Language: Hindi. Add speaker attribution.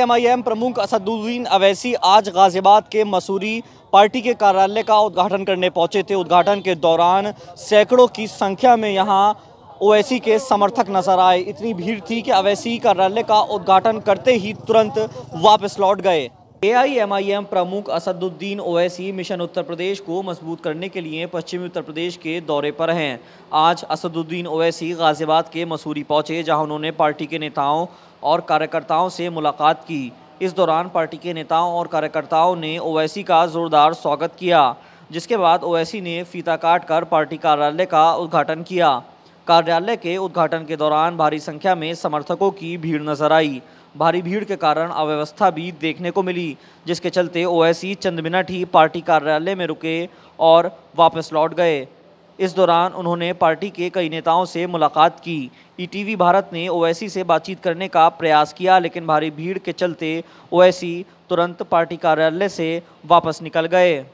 Speaker 1: एमआईएम प्रमुख असदुद्दीन अवैसी आज गाजियाबाद के मसूरी पार्टी के कार्यालय का उद्घाटन करने पहुंचे थे उद्घाटन के दौरान सैकड़ों की संख्या में यहां ओवैसी के समर्थक नजर आए इतनी भीड़ थी कि अवैसी कार्यालय का उद्घाटन करते ही तुरंत वापस लौट गए एआईएमआईएम प्रमुख असदुद्दीन ओवैसी मिशन उत्तर प्रदेश को मजबूत करने के लिए पश्चिमी उत्तर प्रदेश के दौरे पर हैं आज असदुद्दीन ओवैसी गाजियाबाद के मसूरी पहुंचे जहां उन्होंने पार्टी के नेताओं और कार्यकर्ताओं से मुलाकात की इस दौरान पार्टी के नेताओं और कार्यकर्ताओं ने ओवैसी का ज़ोरदार स्वागत किया जिसके बाद ओवैसी ने फीता काट कर पार्टी कार्यालय का उद्घाटन किया कार्यालय के उद्घाटन के दौरान भारी संख्या में समर्थकों की भीड़ नजर आई भारी भीड़ के कारण अव्यवस्था भी देखने को मिली जिसके चलते ओएसी चंद मिनट ही पार्टी कार्यालय में रुके और वापस लौट गए इस दौरान उन्होंने पार्टी के कई नेताओं से मुलाकात की ईटीवी भारत ने ओएसी से बातचीत करने का प्रयास किया लेकिन भारी भीड़ के चलते ओएसी तुरंत पार्टी कार्यालय से वापस निकल गए